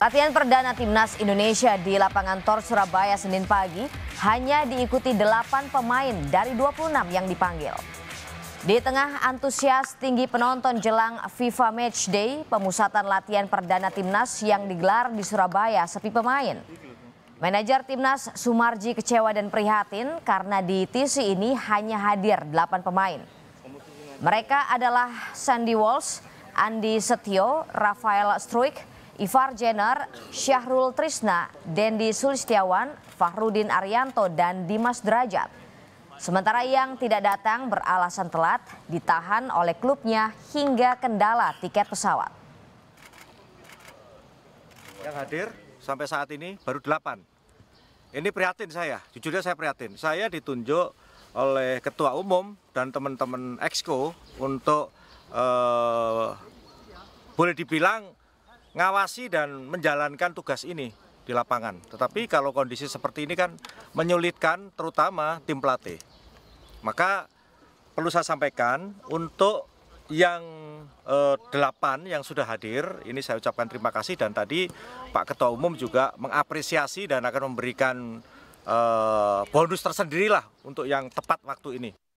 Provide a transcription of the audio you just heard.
Latihan perdana Timnas Indonesia di lapangan Tor Surabaya Senin pagi hanya diikuti 8 pemain dari 26 yang dipanggil. Di tengah antusias tinggi penonton jelang FIFA Match Day, pemusatan latihan perdana timnas yang digelar di Surabaya sepi pemain. Manajer timnas Sumarji kecewa dan prihatin karena di TC ini hanya hadir 8 pemain. Mereka adalah Sandy Walsh, Andi Setio, Rafael Struik, Ivar Jenner, Syahrul Trisna, Dendi Sulistiawan, Fahrudin Arianto, dan Dimas Derajat. Sementara yang tidak datang beralasan telat ditahan oleh klubnya hingga kendala tiket pesawat. Yang hadir sampai saat ini baru delapan. Ini prihatin saya, jujurnya saya prihatin. Saya ditunjuk oleh ketua umum dan teman-teman exco untuk eh, boleh dibilang ngawasi dan menjalankan tugas ini di lapangan. Tetapi kalau kondisi seperti ini kan menyulitkan terutama tim pelatih. Maka perlu saya sampaikan untuk yang eh, delapan yang sudah hadir, ini saya ucapkan terima kasih dan tadi Pak Ketua Umum juga mengapresiasi dan akan memberikan eh, bonus tersendirilah untuk yang tepat waktu ini.